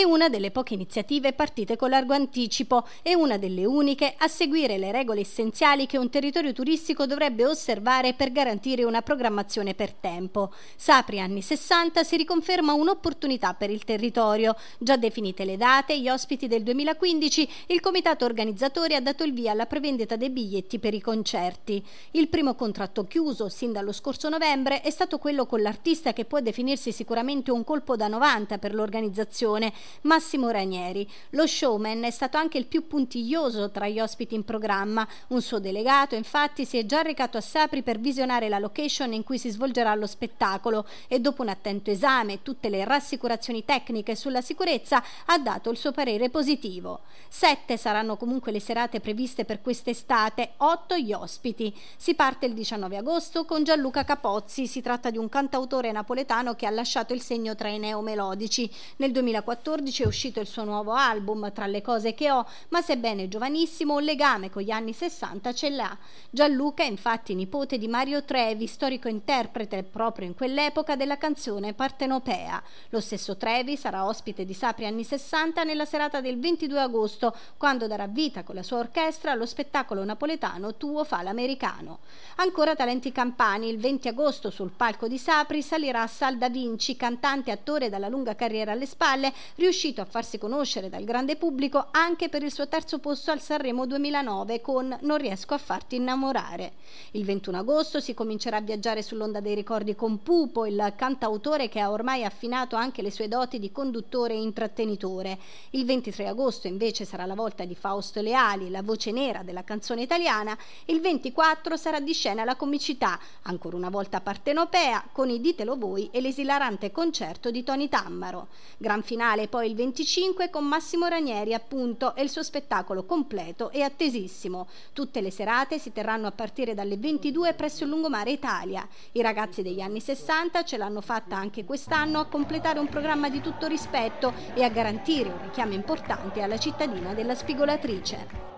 è una delle poche iniziative partite con largo anticipo e una delle uniche a seguire le regole essenziali che un territorio turistico dovrebbe osservare per garantire una programmazione per tempo. Sapri anni 60 si riconferma un'opportunità per il territorio. Già definite le date, gli ospiti del 2015, il comitato organizzatore ha dato il via alla prevendita dei biglietti per i concerti. Il primo contratto chiuso sin dallo scorso novembre è stato quello con l'artista che può definirsi sicuramente un colpo da 90 per l'organizzazione Massimo Ranieri. Lo showman è stato anche il più puntiglioso tra gli ospiti in programma. Un suo delegato, infatti, si è già recato a Sapri per visionare la location in cui si svolgerà lo spettacolo e dopo un attento esame e tutte le rassicurazioni tecniche sulla sicurezza ha dato il suo parere positivo. Sette saranno comunque le serate previste per quest'estate, otto gli ospiti. Si parte il 19 agosto con Gianluca Capozzi, si tratta di un cantautore napoletano che ha lasciato il segno tra i neomelodici. Nel 2014 2014 è uscito il suo nuovo album Tra le cose che ho, ma sebbene giovanissimo un legame con gli anni 60 ce l'ha. Gianluca è infatti nipote di Mario Trevi, storico interprete proprio in quell'epoca della canzone partenopea. Lo stesso Trevi sarà ospite di Sapri anni 60 nella serata del 22 agosto, quando darà vita con la sua orchestra allo spettacolo napoletano Tuo fa l'americano. Ancora talenti campani, il 20 agosto sul palco di Sapri salirà Sal Da Vinci, cantante e attore dalla lunga carriera alle spalle, riuscito a farsi conoscere dal grande pubblico anche per il suo terzo posto al Sanremo 2009 con Non riesco a farti innamorare. Il 21 agosto si comincerà a viaggiare sull'onda dei ricordi con Pupo, il cantautore che ha ormai affinato anche le sue doti di conduttore e intrattenitore. Il 23 agosto invece sarà la volta di Fausto Leali, la voce nera della canzone italiana. Il 24 sarà di scena la comicità, ancora una volta partenopea, con i Ditelo voi e l'esilarante concerto di Tony Tammaro. Gran finale poi il 25 con Massimo Ranieri appunto e il suo spettacolo completo e attesissimo. Tutte le serate si terranno a partire dalle 22 presso il Lungomare Italia. I ragazzi degli anni 60 ce l'hanno fatta anche quest'anno a completare un programma di tutto rispetto e a garantire un richiamo importante alla cittadina della spigolatrice.